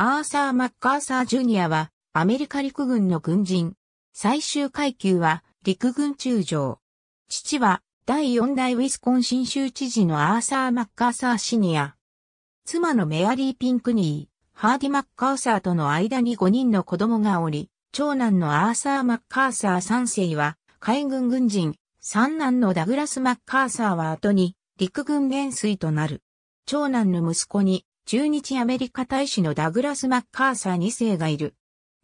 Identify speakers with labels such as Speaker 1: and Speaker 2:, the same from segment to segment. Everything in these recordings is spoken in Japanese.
Speaker 1: アーサー・マッカーサー・ジュニアは、アメリカ陸軍の軍人。最終階級は、陸軍中将。父は、第4代ウィスコンシン州知事のアーサー・マッカーサー・シニア。妻のメアリー・ピンクニー、ハーディ・マッカーサーとの間に5人の子供がおり、長男のアーサー・マッカーサー3世は、海軍軍人、三男のダグラス・マッカーサーは後に、陸軍元帥となる。長男の息子に、駐日アメリカ大使のダグラス・マッカーサー2世がいる。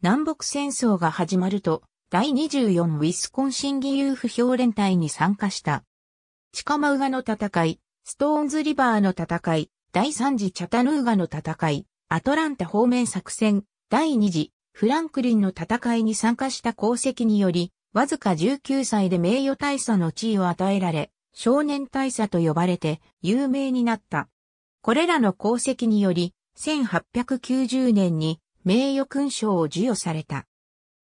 Speaker 1: 南北戦争が始まると、第24ウィスコンシン義勇不評連隊に参加した。チカマウガの戦い、ストーンズリバーの戦い、第3次チャタヌーガの戦い、アトランタ方面作戦、第2次フランクリンの戦いに参加した功績により、わずか19歳で名誉大佐の地位を与えられ、少年大佐と呼ばれて有名になった。これらの功績により、1890年に名誉勲章を授与された。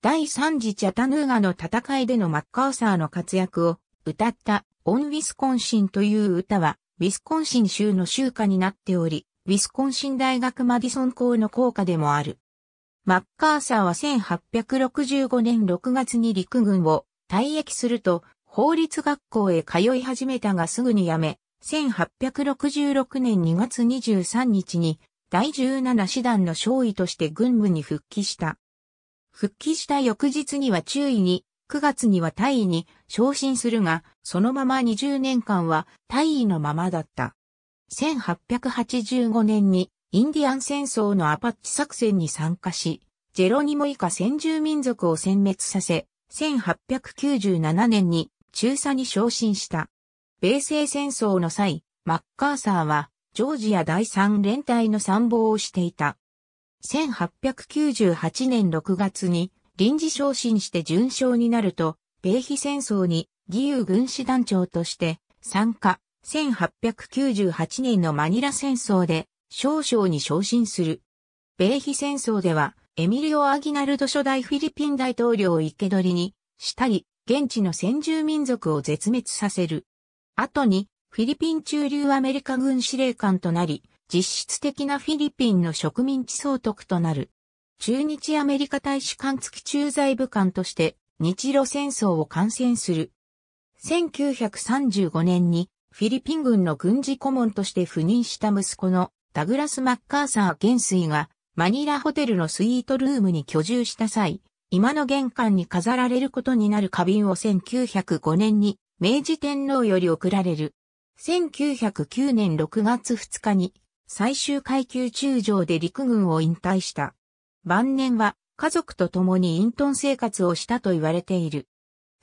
Speaker 1: 第3次チャタヌーガの戦いでのマッカーサーの活躍を歌ったオン・ウィスコンシンという歌は、ウィスコンシン州の州歌になっており、ウィスコンシン大学マディソン校の校歌でもある。マッカーサーは1865年6月に陸軍を退役すると、法律学校へ通い始めたがすぐに辞め、1866年2月23日に第17師団の少尉として軍部に復帰した。復帰した翌日には中尉に、9月には大尉に昇進するが、そのまま20年間は大尉のままだった。1885年にインディアン戦争のアパッチ作戦に参加し、ジェロニモ以下先住民族を殲滅させ、1897年に中佐に昇進した。米西戦争の際、マッカーサーは、ジョージア第三連隊の参謀をしていた。1898年6月に臨時昇進して順将になると、米非戦争に義勇軍師団長として参加。1898年のマニラ戦争で少将に昇進する。米非戦争では、エミリオ・アギナルド初代フィリピン大統領を生け捕りにしたり、現地の先住民族を絶滅させる。後にフィリピン駐留アメリカ軍司令官となり、実質的なフィリピンの植民地総督となる。中日アメリカ大使館付き駐在部官として日露戦争を観戦する。1935年にフィリピン軍の軍事顧問として赴任した息子のダグラス・マッカーサー元帥がマニラホテルのスイートルームに居住した際、今の玄関に飾られることになる花瓶を1905年に明治天皇より贈られる。1909年6月2日に最終階級中将で陸軍を引退した。晩年は家族と共に隠遁生活をしたと言われている。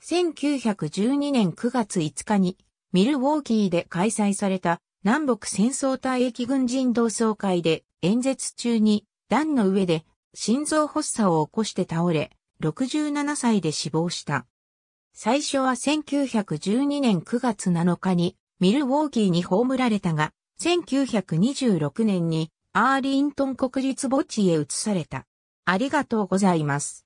Speaker 1: 1912年9月5日にミルウォーキーで開催された南北戦争退役軍人同窓会で演説中に段の上で心臓発作を起こして倒れ、67歳で死亡した。最初は1912年9月7日にミルウォーキーに葬られたが、1926年にアーリントン国立墓地へ移された。ありがとうございます。